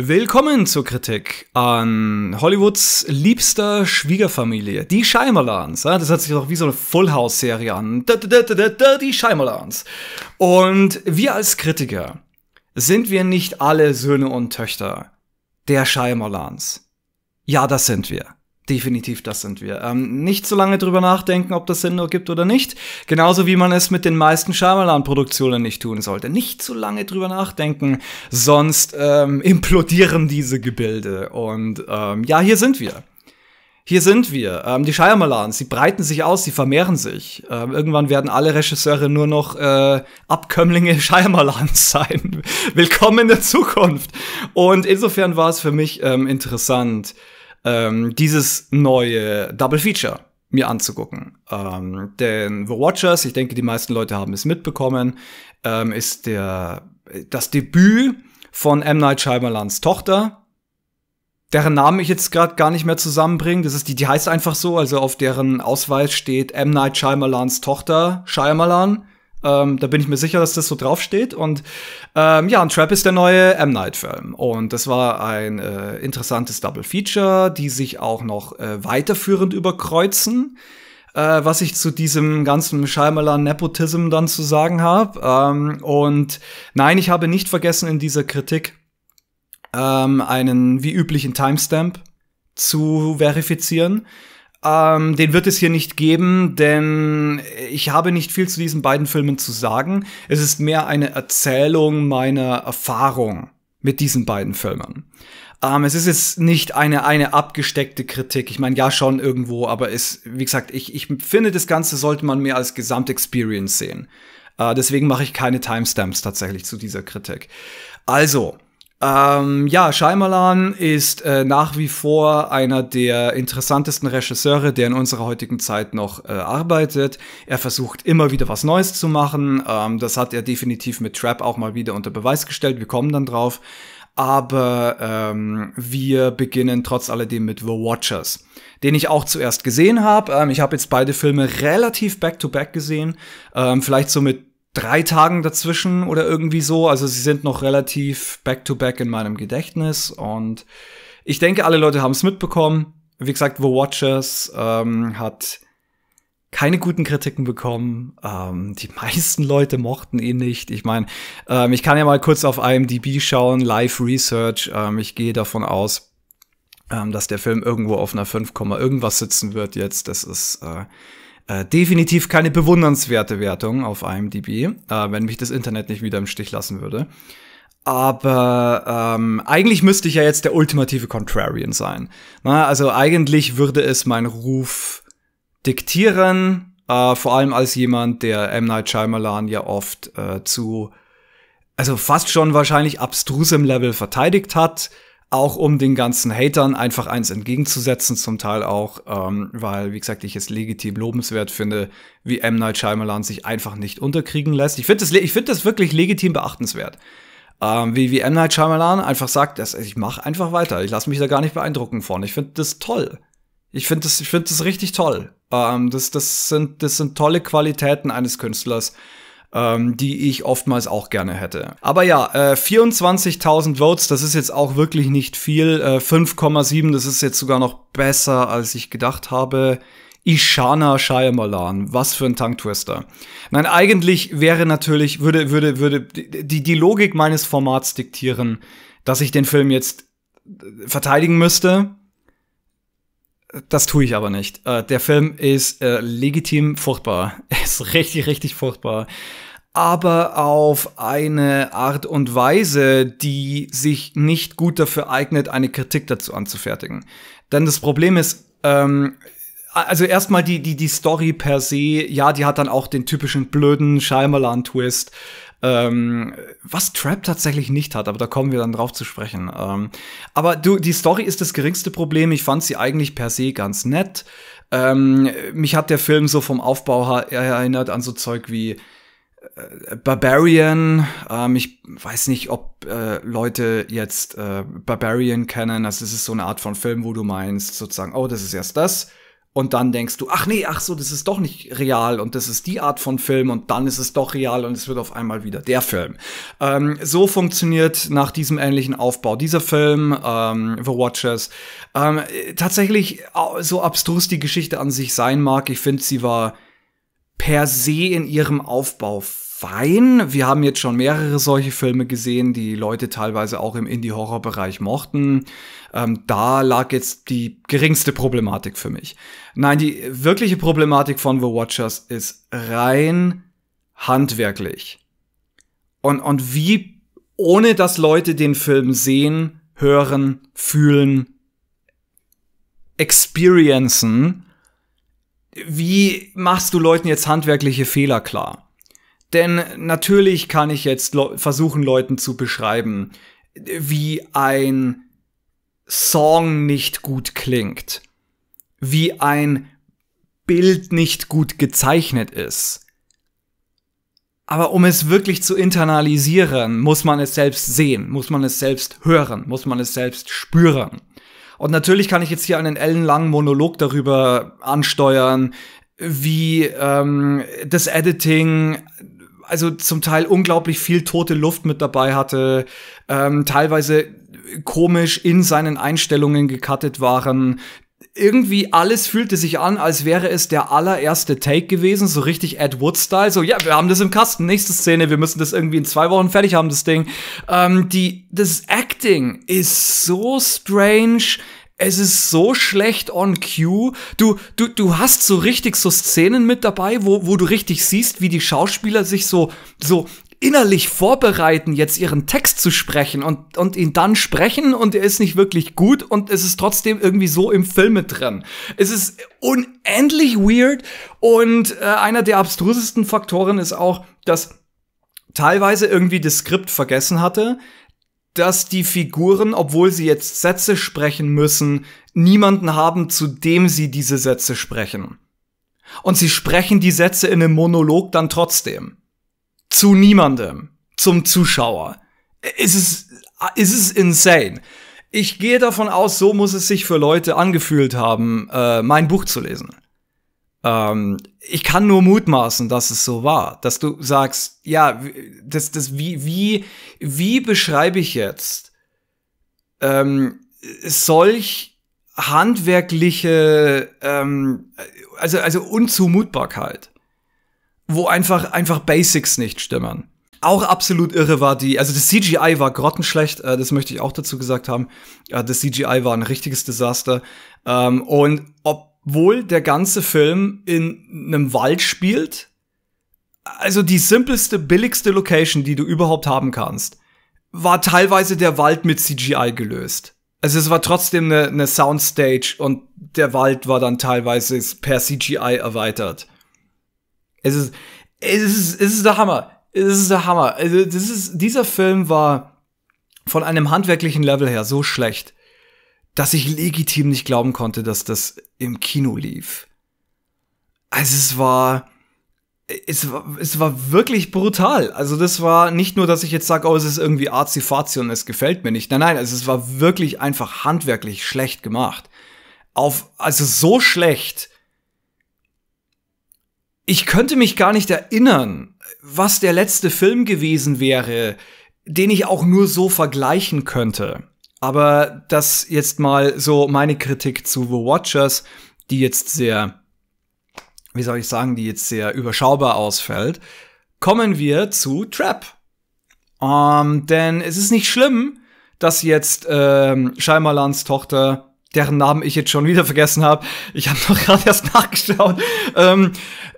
Willkommen zur Kritik an Hollywoods liebster Schwiegerfamilie, die Scheimerlands. Das hört sich doch wie so eine Fullhouse-Serie an. Die Scheimerlands. Und wir als Kritiker sind wir nicht alle Söhne und Töchter der Scheimerlands. Ja, das sind wir. Definitiv, das sind wir. Ähm, nicht so lange drüber nachdenken, ob das Sinn noch gibt oder nicht. Genauso wie man es mit den meisten Shyamalan-Produktionen nicht tun sollte. Nicht so lange drüber nachdenken, sonst ähm, implodieren diese Gebilde. Und ähm, ja, hier sind wir. Hier sind wir. Ähm, die Shyamalans, sie breiten sich aus, sie vermehren sich. Ähm, irgendwann werden alle Regisseure nur noch äh, Abkömmlinge Shyamalans sein. Willkommen in der Zukunft. Und insofern war es für mich ähm, interessant ähm, dieses neue Double Feature mir anzugucken. Ähm, denn The Watchers, ich denke, die meisten Leute haben es mitbekommen, ähm, ist der, das Debüt von M. Night Shyamalans Tochter, deren Namen ich jetzt gerade gar nicht mehr zusammenbringe. Das ist die, die heißt einfach so, also auf deren Ausweis steht M. Night Shyamalans Tochter Shyamalan. Ähm, da bin ich mir sicher, dass das so draufsteht. Und ähm, ja, und Trap ist der neue M. Night-Film. Und das war ein äh, interessantes Double Feature, die sich auch noch äh, weiterführend überkreuzen. Äh, was ich zu diesem ganzen Shyamalan-Nepotism dann zu sagen habe. Ähm, und nein, ich habe nicht vergessen, in dieser Kritik ähm, einen wie üblichen Timestamp zu verifizieren. Ähm, den wird es hier nicht geben, denn ich habe nicht viel zu diesen beiden Filmen zu sagen. Es ist mehr eine Erzählung meiner Erfahrung mit diesen beiden Filmen. Ähm, es ist jetzt nicht eine, eine abgesteckte Kritik. Ich meine, ja, schon irgendwo, aber es, wie gesagt, ich, ich finde, das Ganze sollte man mehr als Gesamtexperience sehen. Äh, deswegen mache ich keine Timestamps tatsächlich zu dieser Kritik. Also, ähm, ja, Shyamalan ist äh, nach wie vor einer der interessantesten Regisseure, der in unserer heutigen Zeit noch äh, arbeitet. Er versucht immer wieder was Neues zu machen. Ähm, das hat er definitiv mit Trap auch mal wieder unter Beweis gestellt. Wir kommen dann drauf. Aber ähm, wir beginnen trotz alledem mit The Watchers, den ich auch zuerst gesehen habe. Ähm, ich habe jetzt beide Filme relativ back-to-back -back gesehen. Ähm, vielleicht so mit drei Tagen dazwischen oder irgendwie so. Also sie sind noch relativ back-to-back -back in meinem Gedächtnis und ich denke, alle Leute haben es mitbekommen. Wie gesagt, The Watchers ähm, hat keine guten Kritiken bekommen. Ähm, die meisten Leute mochten ihn nicht. Ich meine, ähm, ich kann ja mal kurz auf IMDb schauen, Live Research. Ähm, ich gehe davon aus, ähm, dass der Film irgendwo auf einer 5, irgendwas sitzen wird jetzt. Das ist äh, äh, definitiv keine bewundernswerte Wertung auf IMDb, äh, wenn mich das Internet nicht wieder im Stich lassen würde. Aber ähm, eigentlich müsste ich ja jetzt der ultimative Contrarian sein. Na, also eigentlich würde es meinen Ruf diktieren, äh, vor allem als jemand, der M. Night Shyamalan ja oft äh, zu, also fast schon wahrscheinlich abstrusem Level verteidigt hat auch um den ganzen Hatern einfach eins entgegenzusetzen, zum Teil auch, ähm, weil, wie gesagt, ich es legitim lobenswert finde, wie M. Night Shyamalan sich einfach nicht unterkriegen lässt. Ich finde das, ich find das wirklich legitim beachtenswert. Ähm, wie, wie M. Night Shyamalan einfach sagt, dass, also ich mache einfach weiter, ich lasse mich da gar nicht beeindrucken von. Ich finde das toll. Ich finde das, ich finde das richtig toll. Ähm, das, das, sind, das sind tolle Qualitäten eines Künstlers ähm, die ich oftmals auch gerne hätte. Aber ja, äh, 24.000 Votes, das ist jetzt auch wirklich nicht viel. Äh, 5,7, das ist jetzt sogar noch besser, als ich gedacht habe. Ishana Shyamalan, was für ein Tanktwister. Nein, eigentlich wäre natürlich, würde, würde, würde die, die Logik meines Formats diktieren, dass ich den Film jetzt äh, verteidigen müsste, das tue ich aber nicht. Äh, der Film ist äh, legitim furchtbar. ist richtig, richtig furchtbar. Aber auf eine Art und Weise, die sich nicht gut dafür eignet, eine Kritik dazu anzufertigen. Denn das Problem ist, ähm, also erstmal die, die, die Story per se, ja, die hat dann auch den typischen blöden Shyamalan-Twist. Ähm, was Trap tatsächlich nicht hat, aber da kommen wir dann drauf zu sprechen. Ähm, aber du, die Story ist das geringste Problem. Ich fand sie eigentlich per se ganz nett. Ähm, mich hat der Film so vom Aufbau her erinnert an so Zeug wie äh, Barbarian. Ähm, ich weiß nicht, ob äh, Leute jetzt äh, Barbarian kennen. Also es ist so eine Art von Film, wo du meinst sozusagen, oh, das ist erst das und dann denkst du, ach nee, ach so, das ist doch nicht real und das ist die Art von Film und dann ist es doch real und es wird auf einmal wieder der Film. Ähm, so funktioniert nach diesem ähnlichen Aufbau dieser Film, ähm, The Watchers. Ähm, tatsächlich, so abstrus die Geschichte an sich sein mag, ich finde, sie war per se in ihrem Aufbau fein. Wir haben jetzt schon mehrere solche Filme gesehen, die Leute teilweise auch im Indie-Horror-Bereich mochten. Ähm, da lag jetzt die geringste Problematik für mich. Nein, die wirkliche Problematik von The Watchers ist rein handwerklich. Und, und wie, ohne dass Leute den Film sehen, hören, fühlen, experiencen, wie machst du Leuten jetzt handwerkliche Fehler klar? Denn natürlich kann ich jetzt versuchen, Leuten zu beschreiben, wie ein Song nicht gut klingt, wie ein Bild nicht gut gezeichnet ist. Aber um es wirklich zu internalisieren, muss man es selbst sehen, muss man es selbst hören, muss man es selbst spüren. Und natürlich kann ich jetzt hier einen ellenlangen Monolog darüber ansteuern, wie ähm, das Editing also zum Teil unglaublich viel tote Luft mit dabei hatte, ähm, teilweise komisch in seinen Einstellungen gekattet waren. Irgendwie alles fühlte sich an, als wäre es der allererste Take gewesen, so richtig Ed Wood-Style. So, ja, wir haben das im Kasten, nächste Szene, wir müssen das irgendwie in zwei Wochen fertig haben, das Ding. Ähm, die, das Acting ist so strange es ist so schlecht on cue. Du, du, du hast so richtig so Szenen mit dabei, wo, wo du richtig siehst, wie die Schauspieler sich so, so innerlich vorbereiten, jetzt ihren Text zu sprechen und, und ihn dann sprechen und er ist nicht wirklich gut und es ist trotzdem irgendwie so im Film mit drin. Es ist unendlich weird und äh, einer der abstrusesten Faktoren ist auch, dass teilweise irgendwie das Skript vergessen hatte, dass die Figuren, obwohl sie jetzt Sätze sprechen müssen, niemanden haben, zu dem sie diese Sätze sprechen. Und sie sprechen die Sätze in einem Monolog dann trotzdem. Zu niemandem. Zum Zuschauer. Es ist, es ist insane. Ich gehe davon aus, so muss es sich für Leute angefühlt haben, äh, mein Buch zu lesen. Ähm, ich kann nur mutmaßen, dass es so war, dass du sagst, ja, das, das, wie, wie, wie beschreibe ich jetzt ähm, solch handwerkliche, ähm, also, also Unzumutbarkeit, wo einfach, einfach Basics nicht stimmen. Auch absolut irre war die, also das CGI war grottenschlecht, äh, das möchte ich auch dazu gesagt haben. Äh, das CGI war ein richtiges Desaster. Ähm, und ob obwohl der ganze Film in einem Wald spielt. Also die simpelste, billigste Location, die du überhaupt haben kannst, war teilweise der Wald mit CGI gelöst. Also es war trotzdem eine, eine Soundstage und der Wald war dann teilweise per CGI erweitert. Es ist, es ist, es ist der Hammer. Es ist der Hammer. Also das ist, dieser Film war von einem handwerklichen Level her so schlecht dass ich legitim nicht glauben konnte, dass das im Kino lief. Also es war, es war, es war wirklich brutal. Also das war nicht nur, dass ich jetzt sage, oh, es ist irgendwie arzi-fazi und es gefällt mir nicht. Nein, nein, also es war wirklich einfach handwerklich schlecht gemacht. Auf, also so schlecht. Ich könnte mich gar nicht erinnern, was der letzte Film gewesen wäre, den ich auch nur so vergleichen könnte. Aber das jetzt mal so meine Kritik zu The Watchers, die jetzt sehr, wie soll ich sagen, die jetzt sehr überschaubar ausfällt. Kommen wir zu Trap. Um, ähm, denn es ist nicht schlimm, dass jetzt ähm, Scheimalans Tochter, deren Namen ich jetzt schon wieder vergessen habe, ich habe noch gerade erst nachgeschaut, ähm,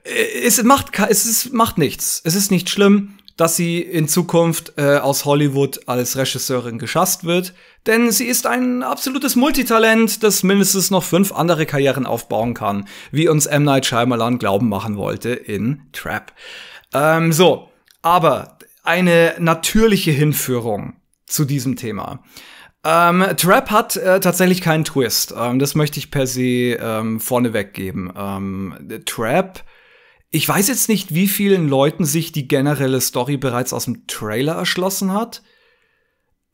äh, es, macht, es ist, macht nichts. Es ist nicht schlimm, dass sie in Zukunft äh, aus Hollywood als Regisseurin geschasst wird denn sie ist ein absolutes Multitalent, das mindestens noch fünf andere Karrieren aufbauen kann, wie uns M. Night Shyamalan glauben machen wollte in Trap. Ähm, so, aber eine natürliche Hinführung zu diesem Thema. Ähm, Trap hat äh, tatsächlich keinen Twist. Ähm, das möchte ich per se ähm, vorneweg geben. Ähm, Trap, ich weiß jetzt nicht, wie vielen Leuten sich die generelle Story bereits aus dem Trailer erschlossen hat.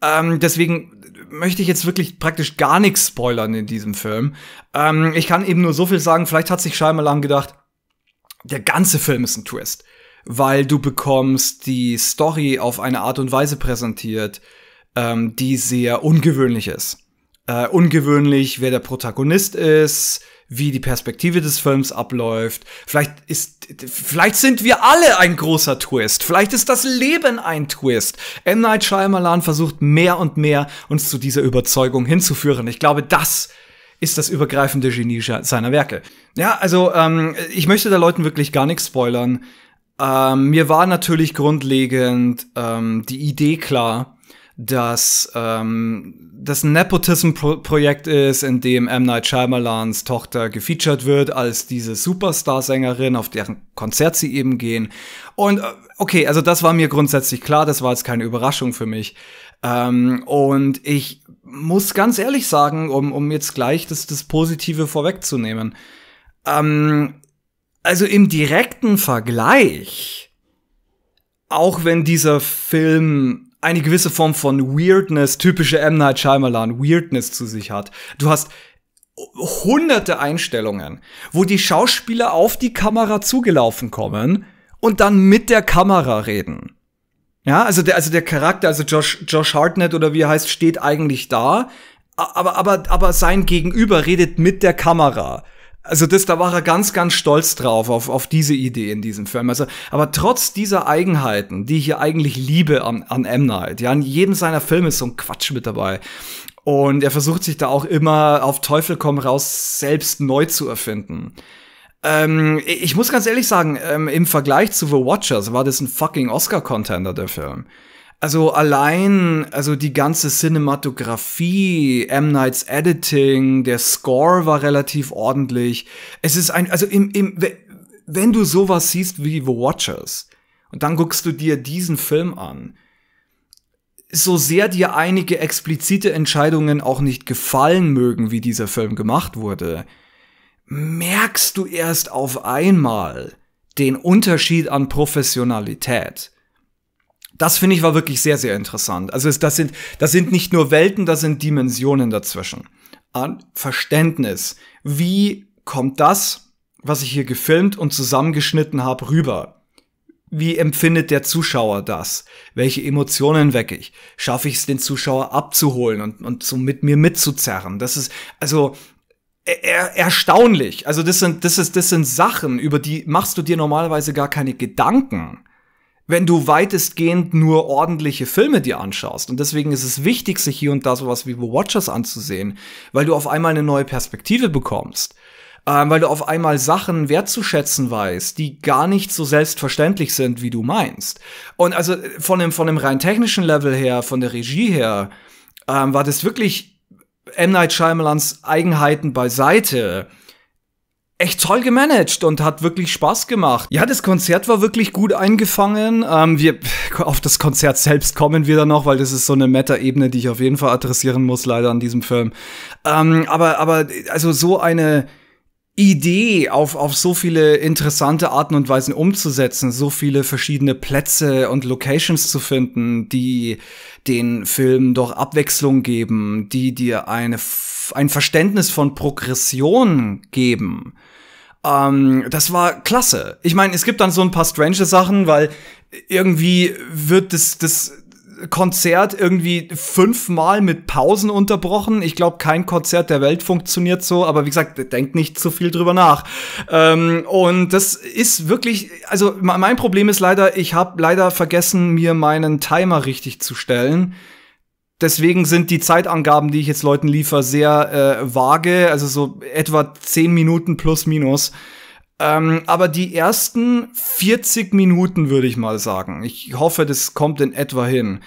Ähm, deswegen möchte ich jetzt wirklich praktisch gar nichts spoilern in diesem Film. Ähm, ich kann eben nur so viel sagen, vielleicht hat sich lang gedacht, der ganze Film ist ein Twist, weil du bekommst die Story auf eine Art und Weise präsentiert, ähm, die sehr ungewöhnlich ist äh, ungewöhnlich, wer der Protagonist ist, wie die Perspektive des Films abläuft. Vielleicht ist, vielleicht sind wir alle ein großer Twist. Vielleicht ist das Leben ein Twist. M. Night Shyamalan versucht mehr und mehr uns zu dieser Überzeugung hinzuführen. Ich glaube, das ist das übergreifende Genie seiner Werke. Ja, also ähm, ich möchte da Leuten wirklich gar nichts spoilern. Ähm, mir war natürlich grundlegend ähm, die Idee klar, dass ähm, das ein Nepotism-Projekt ist, in dem M. Night Shyamalans Tochter gefeatured wird als diese Superstar-Sängerin, auf deren Konzert sie eben gehen. Und äh, okay, also das war mir grundsätzlich klar, das war jetzt keine Überraschung für mich. Ähm, und ich muss ganz ehrlich sagen, um, um jetzt gleich das, das Positive vorwegzunehmen, ähm, also im direkten Vergleich, auch wenn dieser Film eine gewisse Form von Weirdness, typische M. Night Shyamalan, Weirdness zu sich hat. Du hast hunderte Einstellungen, wo die Schauspieler auf die Kamera zugelaufen kommen und dann mit der Kamera reden. Ja, also der, also der Charakter, also Josh, Josh Hartnett oder wie er heißt, steht eigentlich da, aber, aber, aber sein Gegenüber redet mit der Kamera. Also das, da war er ganz, ganz stolz drauf, auf, auf diese Idee in diesem Film. Also, aber trotz dieser Eigenheiten, die ich ja eigentlich liebe an, an M. Night, ja, in jedem seiner Filme ist so ein Quatsch mit dabei. Und er versucht sich da auch immer auf Teufel komm raus selbst neu zu erfinden. Ähm, ich muss ganz ehrlich sagen, ähm, im Vergleich zu The Watchers war das ein fucking Oscar-Contender, der Film. Also allein, also die ganze Cinematografie, M. Nights Editing, der Score war relativ ordentlich. Es ist ein, also im, im, wenn du sowas siehst wie The Watchers und dann guckst du dir diesen Film an, so sehr dir einige explizite Entscheidungen auch nicht gefallen mögen, wie dieser Film gemacht wurde, merkst du erst auf einmal den Unterschied an Professionalität das finde ich war wirklich sehr, sehr interessant. Also das, sind, das sind nicht nur Welten, das sind Dimensionen dazwischen. An Verständnis. Wie kommt das, was ich hier gefilmt und zusammengeschnitten habe, rüber? Wie empfindet der Zuschauer das? Welche Emotionen wecke ich? Schaffe ich es, den Zuschauer abzuholen und, und so mit mir mitzuzerren? Das ist, also, er, e-, erstaunlich. Also, das sind, das ist, das sind Sachen, über die machst du dir normalerweise gar keine Gedanken wenn du weitestgehend nur ordentliche Filme dir anschaust. Und deswegen ist es wichtig, sich hier und da sowas wie The Watchers anzusehen, weil du auf einmal eine neue Perspektive bekommst. Ähm, weil du auf einmal Sachen wertzuschätzen weißt, die gar nicht so selbstverständlich sind, wie du meinst. Und also äh, von dem, von dem rein technischen Level her, von der Regie her, ähm, war das wirklich M. Night Shyamalans Eigenheiten beiseite echt toll gemanagt und hat wirklich Spaß gemacht. Ja, das Konzert war wirklich gut eingefangen. Ähm, wir, auf das Konzert selbst kommen wir dann noch, weil das ist so eine Meta-Ebene, die ich auf jeden Fall adressieren muss, leider an diesem Film. Ähm, aber, aber, also so eine, Idee auf, auf so viele interessante Arten und Weisen umzusetzen, so viele verschiedene Plätze und Locations zu finden, die den Film doch Abwechslung geben, die dir eine, ein Verständnis von Progression geben ähm, das war klasse. Ich meine, es gibt dann so ein paar strange Sachen, weil irgendwie wird das, das Konzert irgendwie fünfmal mit Pausen unterbrochen. Ich glaube, kein Konzert der Welt funktioniert so, aber wie gesagt, denkt nicht zu viel drüber nach. Ähm, und das ist wirklich, also mein Problem ist leider, ich habe leider vergessen, mir meinen Timer richtig zu stellen. Deswegen sind die Zeitangaben, die ich jetzt Leuten liefere, sehr äh, vage, also so etwa 10 Minuten plus minus. Ähm, aber die ersten 40 Minuten würde ich mal sagen. Ich hoffe, das kommt in etwa hin.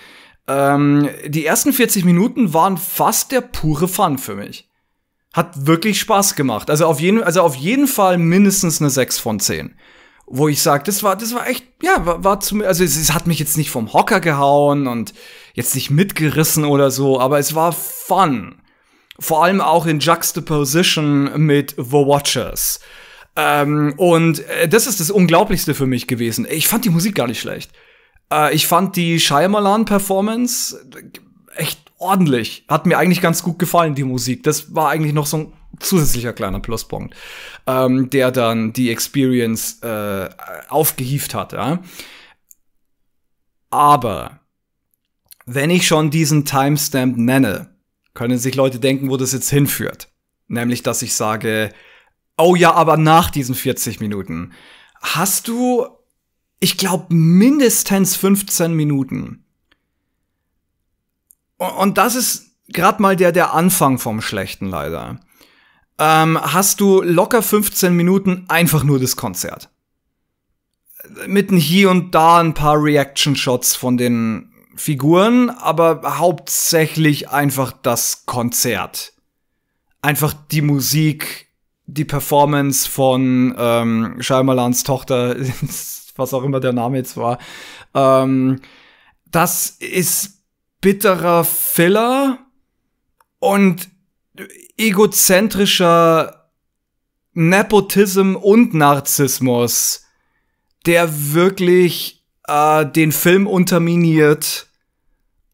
Ähm, die ersten 40 Minuten waren fast der pure Fun für mich. Hat wirklich Spaß gemacht. Also auf jeden, also auf jeden Fall mindestens eine 6 von 10 wo ich sage, das war, das war echt, ja, war, war zu, also es, es, hat mich jetzt nicht vom Hocker gehauen und jetzt nicht mitgerissen oder so, aber es war fun. Vor allem auch in Juxtaposition mit The Watchers. Ähm, und äh, das ist das Unglaublichste für mich gewesen. Ich fand die Musik gar nicht schlecht. Äh, ich fand die Shyamalan-Performance äh, echt ordentlich. Hat mir eigentlich ganz gut gefallen, die Musik. Das war eigentlich noch so ein zusätzlicher kleiner Pluspunkt, ähm, der dann die Experience äh, aufgehieft hat. Ja? Aber wenn ich schon diesen Timestamp nenne, können sich Leute denken, wo das jetzt hinführt. Nämlich, dass ich sage, oh ja, aber nach diesen 40 Minuten hast du, ich glaube, mindestens 15 Minuten. Und das ist gerade mal der, der Anfang vom Schlechten leider ähm, hast du locker 15 Minuten einfach nur das Konzert. Mitten hier und da ein paar Reaction-Shots von den Figuren, aber hauptsächlich einfach das Konzert. Einfach die Musik, die Performance von ähm, Scheimerlands Tochter, was auch immer der Name jetzt war. Ähm, das ist bitterer Filler und egozentrischer Nepotism und Narzissmus, der wirklich äh, den Film unterminiert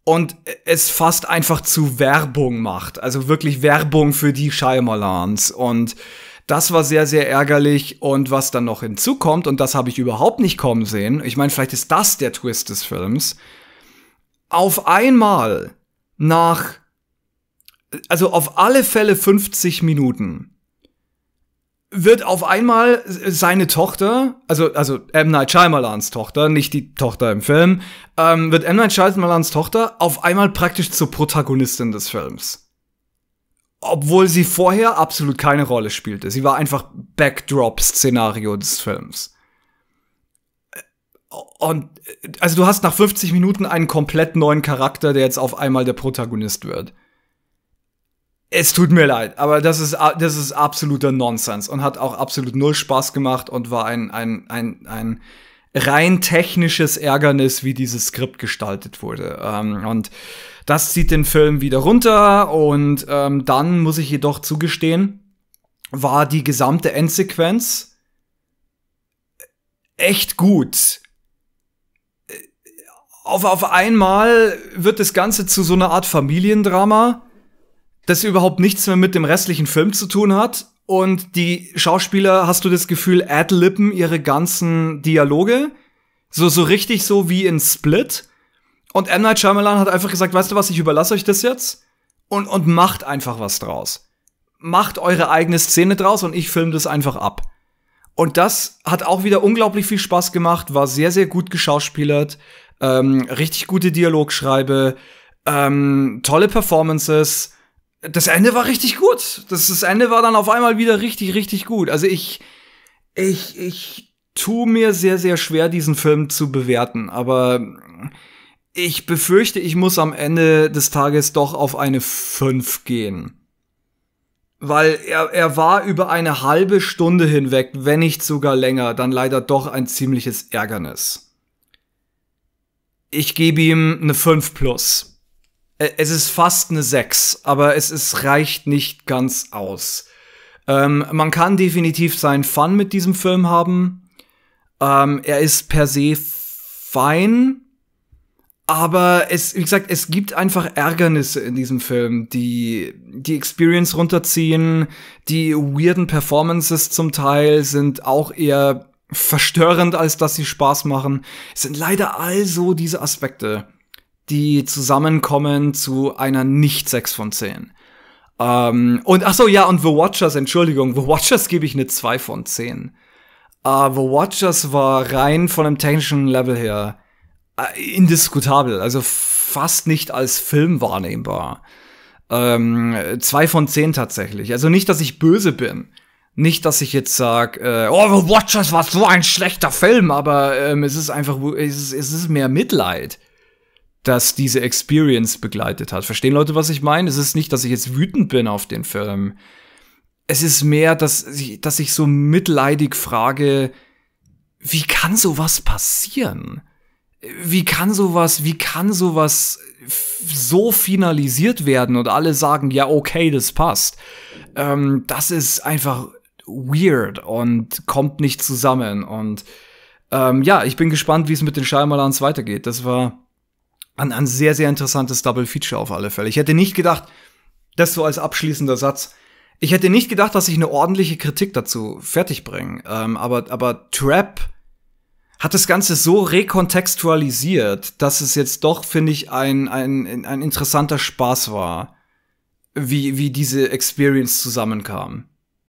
und es fast einfach zu Werbung macht. Also wirklich Werbung für die Scheimalans. Und das war sehr, sehr ärgerlich. Und was dann noch hinzukommt, und das habe ich überhaupt nicht kommen sehen, ich meine, vielleicht ist das der Twist des Films. Auf einmal, nach also auf alle Fälle 50 Minuten wird auf einmal seine Tochter, also, also M. Night Shyamalans Tochter, nicht die Tochter im Film, ähm, wird M. Night Shyamalans Tochter auf einmal praktisch zur Protagonistin des Films. Obwohl sie vorher absolut keine Rolle spielte. Sie war einfach Backdrop-Szenario des Films. Und, also du hast nach 50 Minuten einen komplett neuen Charakter, der jetzt auf einmal der Protagonist wird es tut mir leid, aber das ist, das ist absoluter Nonsens und hat auch absolut null Spaß gemacht und war ein, ein, ein, ein rein technisches Ärgernis, wie dieses Skript gestaltet wurde. Ähm, und das zieht den Film wieder runter und ähm, dann muss ich jedoch zugestehen, war die gesamte Endsequenz echt gut. Äh, auf, auf einmal wird das Ganze zu so einer Art Familiendrama das überhaupt nichts mehr mit dem restlichen Film zu tun hat. Und die Schauspieler, hast du das Gefühl, adlippen ihre ganzen Dialoge. So, so richtig so wie in Split. Und M. Night Shyamalan hat einfach gesagt, weißt du was, ich überlasse euch das jetzt. Und, und macht einfach was draus. Macht eure eigene Szene draus und ich filme das einfach ab. Und das hat auch wieder unglaublich viel Spaß gemacht, war sehr, sehr gut geschauspielert, ähm, richtig gute Dialogschreibe, ähm, tolle Performances, das Ende war richtig gut. Das, das Ende war dann auf einmal wieder richtig, richtig gut. Also ich, ich, ich tue mir sehr, sehr schwer, diesen Film zu bewerten, aber ich befürchte, ich muss am Ende des Tages doch auf eine 5 gehen. Weil er, er war über eine halbe Stunde hinweg, wenn nicht sogar länger, dann leider doch ein ziemliches Ärgernis. Ich gebe ihm eine 5 plus. Äh, es ist fast eine 6, aber es, es reicht nicht ganz aus. Ähm, man kann definitiv seinen Fun mit diesem Film haben. Ähm, er ist per se fein, aber es, wie gesagt, es gibt einfach Ärgernisse in diesem Film, die die Experience runterziehen, die weirden Performances zum Teil sind auch eher verstörend, als dass sie Spaß machen. Es sind leider all so diese Aspekte die zusammenkommen zu einer nicht 6 von 10. Ähm, und ach so, ja, und The Watchers, Entschuldigung, The Watchers gebe ich eine 2 von 10. Äh, The Watchers war rein von einem technischen Level her äh, indiskutabel, also fast nicht als Film wahrnehmbar. Ähm, zwei von zehn tatsächlich. Also nicht, dass ich böse bin. Nicht, dass ich jetzt sag, äh, oh, The Watchers war so ein schlechter Film, aber ähm, es ist einfach, es ist, es ist mehr Mitleid das diese Experience begleitet hat. Verstehen Leute, was ich meine? Es ist nicht, dass ich jetzt wütend bin auf den Film. Es ist mehr, dass ich, dass ich so mitleidig frage, wie kann sowas passieren? Wie kann sowas, wie kann sowas so finalisiert werden und alle sagen, ja, okay, das passt. Ähm, das ist einfach weird und kommt nicht zusammen. Und ähm, ja, ich bin gespannt, wie es mit den Scheimalans weitergeht. Das war an ein sehr, sehr interessantes Double Feature auf alle Fälle. Ich hätte nicht gedacht, das so als abschließender Satz, ich hätte nicht gedacht, dass ich eine ordentliche Kritik dazu fertigbringe. Ähm, aber, aber Trap hat das Ganze so rekontextualisiert, dass es jetzt doch, finde ich, ein, ein, ein interessanter Spaß war, wie, wie diese Experience zusammenkam.